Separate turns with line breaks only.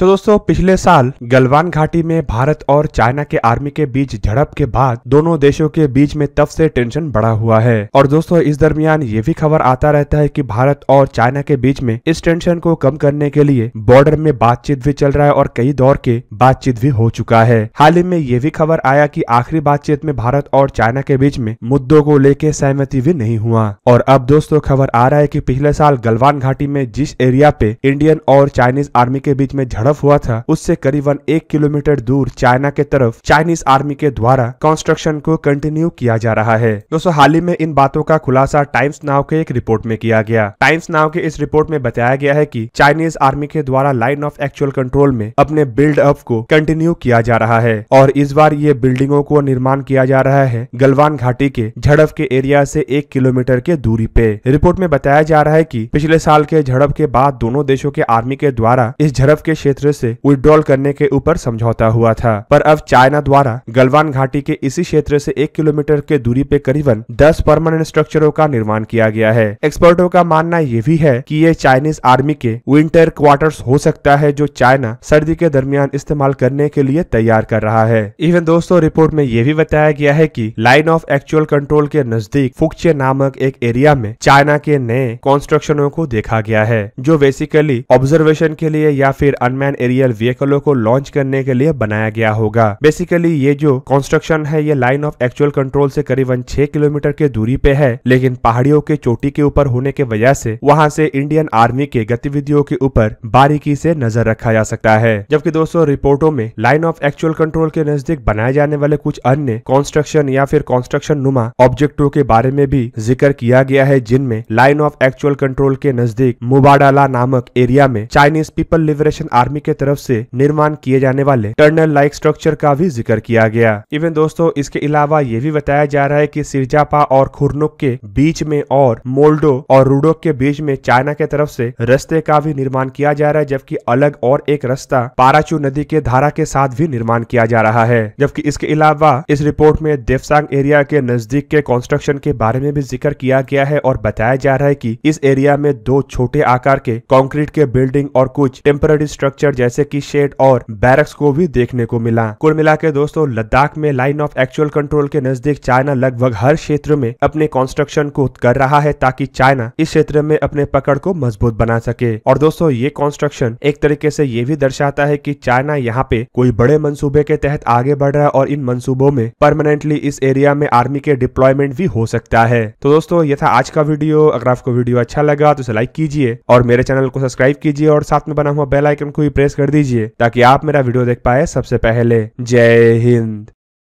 तो दोस्तों पिछले साल गलवान घाटी में भारत और चाइना के आर्मी के बीच झड़प के बाद दोनों देशों के बीच में तब से टेंशन बढ़ा हुआ है और दोस्तों इस दरमियान ये भी खबर आता रहता है कि भारत और चाइना के बीच में इस टेंशन को कम करने के लिए बॉर्डर में बातचीत भी चल रहा है और कई दौर के बातचीत भी हो चुका है हाल ही में ये भी खबर आया की आखिरी बातचीत में भारत और चाइना के बीच में मुद्दों को लेकर सहमति भी नहीं हुआ और अब दोस्तों खबर आ रहा है की पिछले साल गलवान घाटी में जिस एरिया पे इंडियन और चाइनीज आर्मी के बीच में झड़प झड़प हुआ था उससे करीबन एक किलोमीटर दूर चाइना के तरफ चाइनीज आर्मी के द्वारा कंस्ट्रक्शन को कंटिन्यू किया जा रहा है दोस्तों हाल ही में इन बातों का खुलासा टाइम्स नाव के एक रिपोर्ट में किया गया टाइम्स नाव के इस रिपोर्ट में बताया गया है की चाइनीज आर्मी के द्वारा लाइन ऑफ एक्चुअल कंट्रोल में अपने बिल्ड अप को कंटिन्यू किया जा रहा है और इस बार ये बिल्डिंगों को निर्माण किया जा रहा है गलवान घाटी के झड़प के एरिया से एक किलोमीटर के दूरी पे रिपोर्ट में बताया जा रहा है की पिछले साल के झड़प के बाद दोनों देशों के आर्मी के द्वारा इस झड़प के क्षेत्र क्षेत्र से विड्रॉल करने के ऊपर समझौता हुआ था पर अब चाइना द्वारा गलवान घाटी के इसी क्षेत्र से एक किलोमीटर के दूरी पे करीबन दस परमानेंट स्ट्रक्चरों का निर्माण किया गया है एक्सपर्टों का मानना यह भी है की ये चाइनीज आर्मी के विंटर क्वार्टर हो सकता है जो चाइना सर्दी के दरमियान इस्तेमाल करने के लिए तैयार कर रहा है इवन दोस्तों रिपोर्ट में यह भी बताया गया है की लाइन ऑफ एक्चुअल कंट्रोल के नजदीक फुकचे नामक एक एरिया में चाइना के नए कंस्ट्रक्शनों को देखा गया है जो बेसिकली ऑब्जर्वेशन के लिए या फिर अनमे मैन एरियल व्हीकलों को लॉन्च करने के लिए बनाया गया होगा बेसिकली ये जो कंस्ट्रक्शन है ये लाइन ऑफ एक्चुअल कंट्रोल से करीबन छह किलोमीटर के दूरी पे है लेकिन पहाड़ियों के चोटी के ऊपर होने की वजह से वहाँ से इंडियन आर्मी के गतिविधियों के ऊपर बारीकी से नजर रखा जा सकता है जबकि दोस्तों रिपोर्टों में लाइन ऑफ एक्चुअल कंट्रोल के नजदीक बनाए जाने वाले कुछ अन्य कंस्ट्रक्शन या फिर कंस्ट्रक्शन नुमा ऑब्जेक्टों के बारे में भी जिक्र किया गया है जिनमें लाइन ऑफ एक्चुअल कंट्रोल के नजदीक मुबाडाला नामक एरिया में Chinese People Liberation Army Army के तरफ से निर्माण किए जाने वाले टर्नल लाइक स्ट्रक्चर का भी जिक्र किया गया इवन दोस्तों इसके अलावा ये भी बताया जा रहा है की सिरजापा और खुरनुक के बीच में और मोल्डो और रूडोक के बीच में चाइना के तरफ से रस्ते का भी निर्माण किया जा रहा है जबकि अलग और एक रास्ता पाराचू नदी के धारा के साथ भी निर्माण किया जा रहा है जबकि इसके अलावा इस रिपोर्ट में देवसांग एरिया के नजदीक के कंस्ट्रक्शन के बारे में भी जिक्र किया गया है और बताया जा रहा है कि इस एरिया में दो छोटे आकार के कंक्रीट के बिल्डिंग और कुछ टेम्पररी स्ट्रक्चर फीचर जैसे की शेड और बैरक्स को भी देखने को मिला कुल मिला के दोस्तों लद्दाख में लाइन ऑफ एक्चुअल कंट्रोल के नजदीक चाइना लगभग हर क्षेत्र में अपने कंस्ट्रक्शन को कर रहा है ताकि चाइना इस क्षेत्र में अपने पकड़ को मजबूत बना सके और दोस्तों ये कॉन्स्ट्रक्शन एक तरीके ऐसी ये भी दर्शाता है की चाइना यहाँ पे कोई बड़े मनसूबे के तहत आगे बढ़ रहा है और इन मनसूबों में परमानेंटली इस एरिया में आर्मी के डिप्लॉयमेंट भी हो सकता है तो दोस्तों ये था आज का वीडियो अगर आपको वीडियो अच्छा लगा तो इसे लाइक कीजिए और मेरे चैनल को सब्सक्राइब कीजिए और साथ में बना हुआ बेलाइकन को भी प्रेस कर दीजिए ताकि आप मेरा वीडियो देख पाए सबसे पहले जय हिंद